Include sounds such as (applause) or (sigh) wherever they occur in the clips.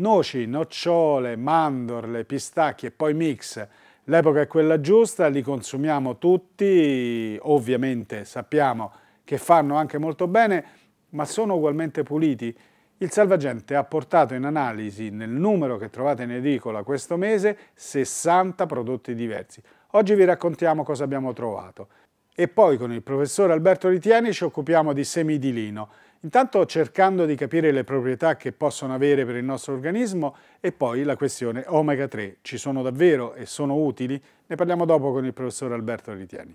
noci, nocciole, mandorle, pistacchi e poi mix. L'epoca è quella giusta, li consumiamo tutti, ovviamente sappiamo che fanno anche molto bene, ma sono ugualmente puliti. Il Salvagente ha portato in analisi, nel numero che trovate in edicola questo mese, 60 prodotti diversi. Oggi vi raccontiamo cosa abbiamo trovato. E poi con il professor Alberto Ritieni ci occupiamo di semi di lino. Intanto cercando di capire le proprietà che possono avere per il nostro organismo e poi la questione omega 3. Ci sono davvero e sono utili? Ne parliamo dopo con il professor Alberto Ritieni.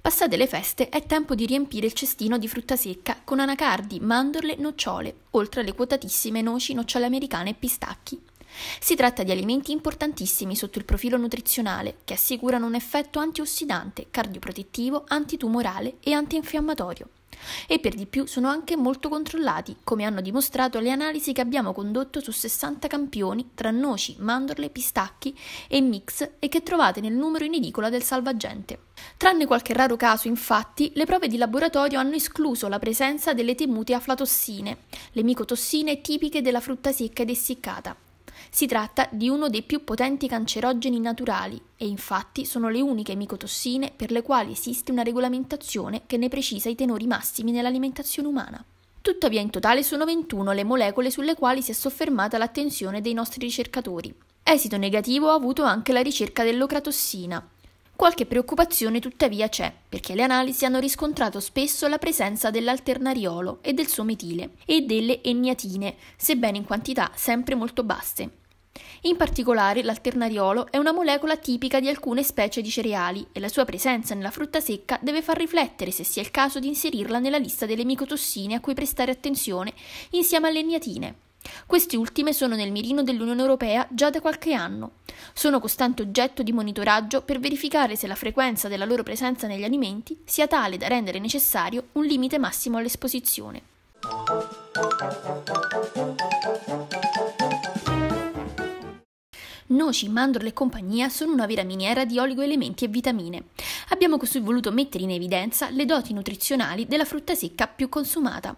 Passate le feste è tempo di riempire il cestino di frutta secca con anacardi, mandorle, nocciole, oltre alle quotatissime noci, nocciole americane e pistacchi. Si tratta di alimenti importantissimi sotto il profilo nutrizionale, che assicurano un effetto antiossidante, cardioprotettivo, antitumorale e antinfiammatorio. E per di più sono anche molto controllati, come hanno dimostrato le analisi che abbiamo condotto su 60 campioni tra noci, mandorle, pistacchi e mix e che trovate nel numero in edicola del Salvagente. Tranne qualche raro caso, infatti, le prove di laboratorio hanno escluso la presenza delle temute aflatossine, le micotossine tipiche della frutta secca ed essiccata, si tratta di uno dei più potenti cancerogeni naturali e infatti sono le uniche micotossine per le quali esiste una regolamentazione che ne precisa i tenori massimi nell'alimentazione umana. Tuttavia in totale sono 21 le molecole sulle quali si è soffermata l'attenzione dei nostri ricercatori. Esito negativo ha avuto anche la ricerca dell'ocratossina. Qualche preoccupazione tuttavia c'è, perché le analisi hanno riscontrato spesso la presenza dell'alternariolo e del suo metile e delle enniatine, sebbene in quantità sempre molto basse. In particolare l'alternariolo è una molecola tipica di alcune specie di cereali e la sua presenza nella frutta secca deve far riflettere se sia il caso di inserirla nella lista delle micotossine a cui prestare attenzione insieme alle niatine. Queste ultime sono nel mirino dell'Unione Europea già da qualche anno. Sono costante oggetto di monitoraggio per verificare se la frequenza della loro presenza negli alimenti sia tale da rendere necessario un limite massimo all'esposizione noci, mandorle e compagnia sono una vera miniera di oligoelementi e vitamine. Abbiamo così voluto mettere in evidenza le doti nutrizionali della frutta secca più consumata.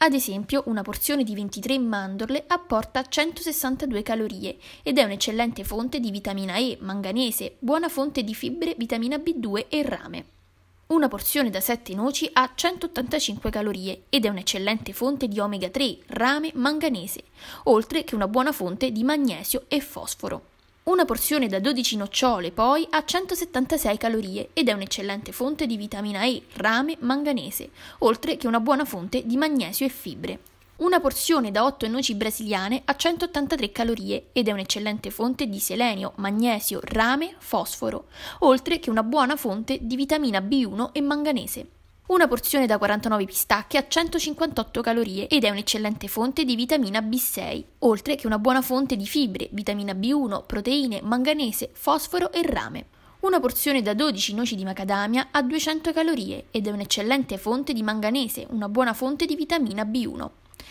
Ad esempio, una porzione di 23 mandorle apporta 162 calorie ed è un'eccellente fonte di vitamina E, manganese, buona fonte di fibre, vitamina B2 e rame. Una porzione da 7 noci ha 185 calorie ed è un'eccellente fonte di omega 3, rame, manganese, oltre che una buona fonte di magnesio e fosforo. Una porzione da 12 nocciole poi ha 176 calorie ed è un'eccellente fonte di vitamina E, rame, manganese, oltre che una buona fonte di magnesio e fibre. Una porzione da 8 noci brasiliane ha 183 calorie ed è un'eccellente fonte di selenio, magnesio, rame, fosforo, oltre che una buona fonte di vitamina B1 e manganese. Una porzione da 49 pistacche ha 158 calorie ed è un'eccellente fonte di vitamina B6, oltre che una buona fonte di fibre, vitamina B1, proteine, manganese, fosforo e rame. Una porzione da 12 noci di macadamia ha 200 calorie ed è un'eccellente fonte di manganese, una buona fonte di vitamina B1.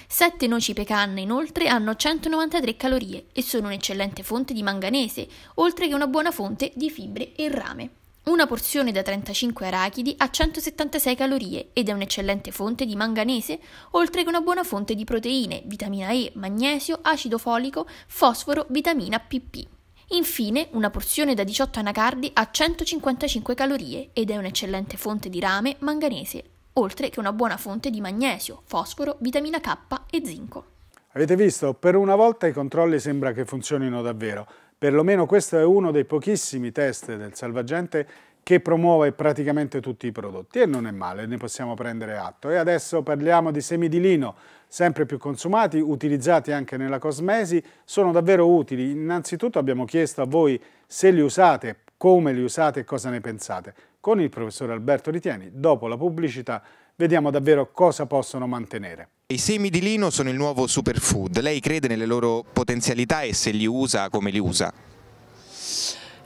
7 noci pecanne inoltre hanno 193 calorie e sono un'eccellente fonte di manganese, oltre che una buona fonte di fibre e rame. Una porzione da 35 arachidi ha 176 calorie ed è un'eccellente fonte di manganese, oltre che una buona fonte di proteine, vitamina E, magnesio, acido folico, fosforo, vitamina PP. Infine, una porzione da 18 anacardi ha 155 calorie ed è un'eccellente fonte di rame, manganese, oltre che una buona fonte di magnesio, fosforo, vitamina K e zinco. Avete visto? Per una volta i controlli sembra che funzionino davvero. Perlomeno questo è uno dei pochissimi test del salvagente che promuove praticamente tutti i prodotti e non è male, ne possiamo prendere atto. E adesso parliamo di semi di lino, sempre più consumati, utilizzati anche nella cosmesi, sono davvero utili. Innanzitutto abbiamo chiesto a voi se li usate, come li usate e cosa ne pensate. Con il professor Alberto Ritieni, dopo la pubblicità, vediamo davvero cosa possono mantenere. I semi di lino sono il nuovo superfood, lei crede nelle loro potenzialità e se li usa come li usa?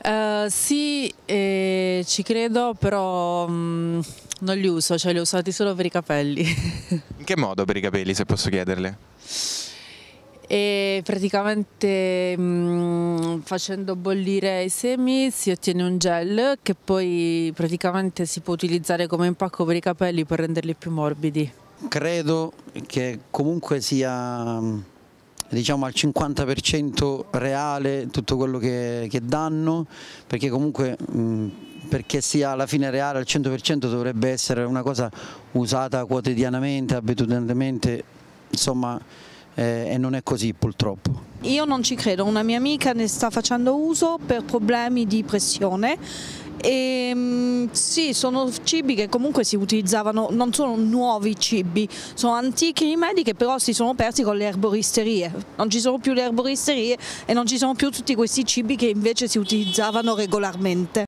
Uh, sì, eh, ci credo, però mh, mm, non li uso, cioè li ho usati solo per i capelli. (laughs) In che modo per i capelli, se posso chiederle? e praticamente mh, mm, facendo bollire i semi si ottiene un gel che poi praticamente si può utilizzare come impacco per i capelli per renderli più morbidi. Credo che comunque sia mm, diciamo al 50% reale tutto quello che, che danno perché comunque mh, mm, perché sia alla fine reale al 100% dovrebbe essere una cosa usata quotidianamente, abitudinalmente, insomma eh, e non è così purtroppo. Io non ci credo, una mia amica ne sta facendo uso per problemi di pressione e, ehm, sì, sono cibi che comunque si utilizzavano, non sono nuovi cibi, sono antichi rimedi che però si sono persi con le erboristerie. Non ci sono più le erboristerie e non ci sono più tutti questi cibi che invece si utilizzavano regolarmente.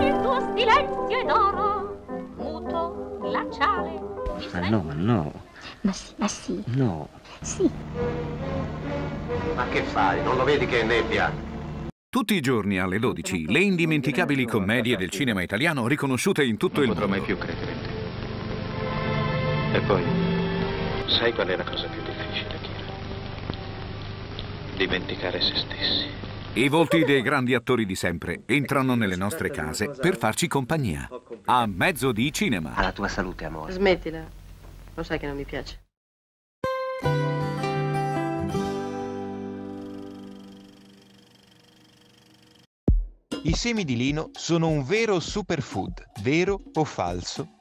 Il tuo silenzio è d'oro, muto, glaciale. Ma no, ma no. Ma sì, ma sì. No. Sì. Ma che fai? Non lo vedi che è nebbia? Tutti i giorni alle 12, le indimenticabili commedie del cinema italiano riconosciute in tutto il mondo. Non potrò mai più credere in te. E poi, sai qual è la cosa più difficile, Kira? Dimenticare se stessi. I volti dei grandi attori di sempre entrano nelle nostre case per farci compagnia. A mezzo di cinema. Alla tua salute, amore. Smettila. Lo sai che non mi piace. I semi di lino sono un vero superfood, vero o falso?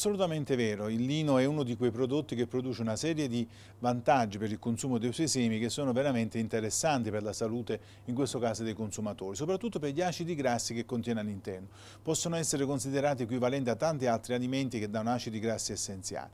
Assolutamente vero, il lino è uno di quei prodotti che produce una serie di vantaggi per il consumo dei suoi semi che sono veramente interessanti per la salute, in questo caso dei consumatori, soprattutto per gli acidi grassi che contiene all'interno. Possono essere considerati equivalenti a tanti altri alimenti che danno acidi grassi essenziali.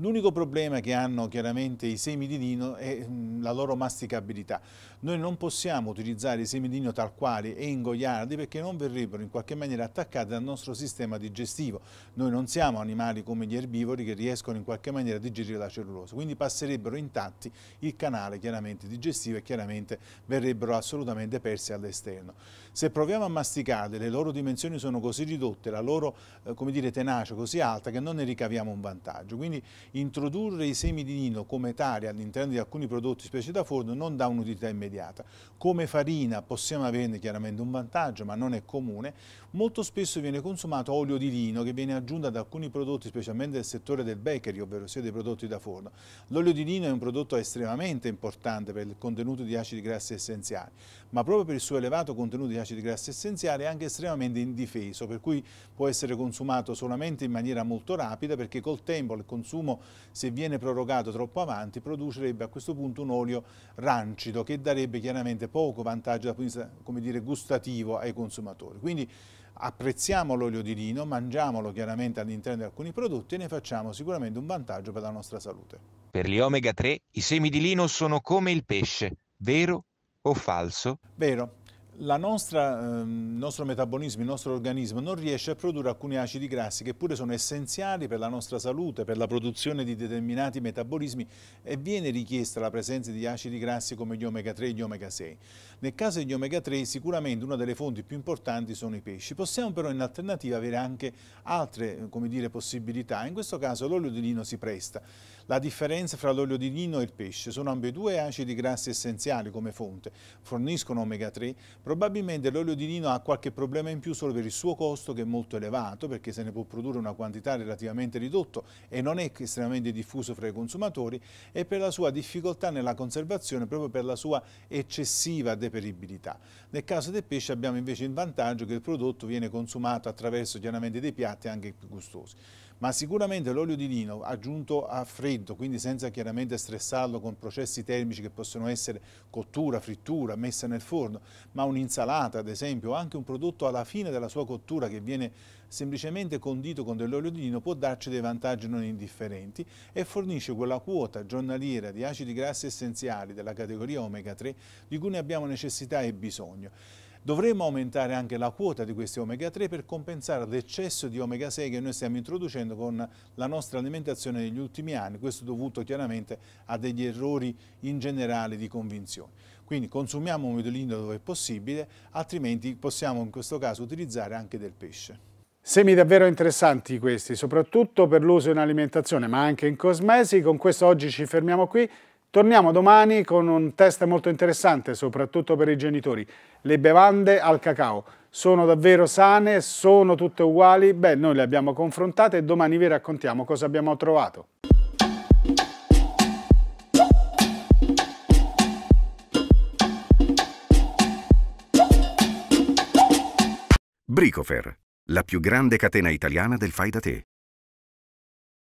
L'unico problema che hanno chiaramente i semi di lino è mm, la loro masticabilità. Noi non possiamo utilizzare i semi di lino tal quali e ingoiarli perché non verrebbero in qualche maniera attaccati dal nostro sistema digestivo. Noi non siamo animali come gli erbivori che riescono in qualche maniera a digerire la cellulosa, quindi passerebbero intatti il canale chiaramente digestivo e chiaramente verrebbero assolutamente persi all'esterno. Se proviamo a masticarle, le loro dimensioni sono così ridotte, la loro eh, come dire, tenacia così alta che non ne ricaviamo un vantaggio. Quindi Introdurre i semi di lino come tali all'interno di alcuni prodotti, specie da forno, non dà un'utilità immediata. Come farina possiamo averne chiaramente un vantaggio, ma non è comune. Molto spesso viene consumato olio di lino che viene aggiunto ad alcuni prodotti, specialmente del settore del bakery, ovvero sia dei prodotti da forno. L'olio di lino è un prodotto estremamente importante per il contenuto di acidi grassi essenziali, ma proprio per il suo elevato contenuto di acidi grassi essenziali è anche estremamente indifeso, per cui può essere consumato solamente in maniera molto rapida perché col tempo il consumo se viene prorogato troppo avanti, producerebbe a questo punto un olio rancido che darebbe chiaramente poco vantaggio come dire, gustativo ai consumatori. Quindi apprezziamo l'olio di lino, mangiamolo chiaramente all'interno di alcuni prodotti e ne facciamo sicuramente un vantaggio per la nostra salute. Per gli omega 3 i semi di lino sono come il pesce, vero o falso? Vero nostra, ehm, il nostro metabolismo, il nostro organismo non riesce a produrre alcuni acidi grassi che pure sono essenziali per la nostra salute, per la produzione di determinati metabolismi e viene richiesta la presenza di acidi grassi come gli omega 3 e gli omega 6. Nel caso degli omega 3 sicuramente una delle fonti più importanti sono i pesci, possiamo però in alternativa avere anche altre dire, possibilità, in questo caso l'olio di lino si presta. La differenza fra l'olio di lino e il pesce sono ambedue acidi grassi essenziali come fonte, forniscono omega 3, Probabilmente l'olio di lino ha qualche problema in più solo per il suo costo che è molto elevato perché se ne può produrre una quantità relativamente ridotta e non è estremamente diffuso fra i consumatori e per la sua difficoltà nella conservazione proprio per la sua eccessiva deperibilità. Nel caso del pesce abbiamo invece il vantaggio che il prodotto viene consumato attraverso chiaramente dei piatti anche più gustosi ma sicuramente l'olio di lino aggiunto a freddo, quindi senza chiaramente stressarlo con processi termici che possono essere cottura, frittura, messa nel forno, ma un'insalata ad esempio, o anche un prodotto alla fine della sua cottura che viene semplicemente condito con dell'olio di lino può darci dei vantaggi non indifferenti e fornisce quella quota giornaliera di acidi grassi essenziali della categoria omega 3 di cui ne abbiamo necessità e bisogno. Dovremmo aumentare anche la quota di questi omega 3 per compensare l'eccesso di omega 6 che noi stiamo introducendo con la nostra alimentazione negli ultimi anni, questo dovuto chiaramente a degli errori in generale di convinzione. Quindi consumiamo un omedolino dove è possibile, altrimenti possiamo in questo caso utilizzare anche del pesce. Semi davvero interessanti questi, soprattutto per l'uso in alimentazione, ma anche in cosmesi. Con questo oggi ci fermiamo qui. Torniamo domani con un test molto interessante, soprattutto per i genitori. Le bevande al cacao sono davvero sane? Sono tutte uguali? Beh, noi le abbiamo confrontate e domani vi raccontiamo cosa abbiamo trovato. Bricofer, la più grande catena italiana del fai da te.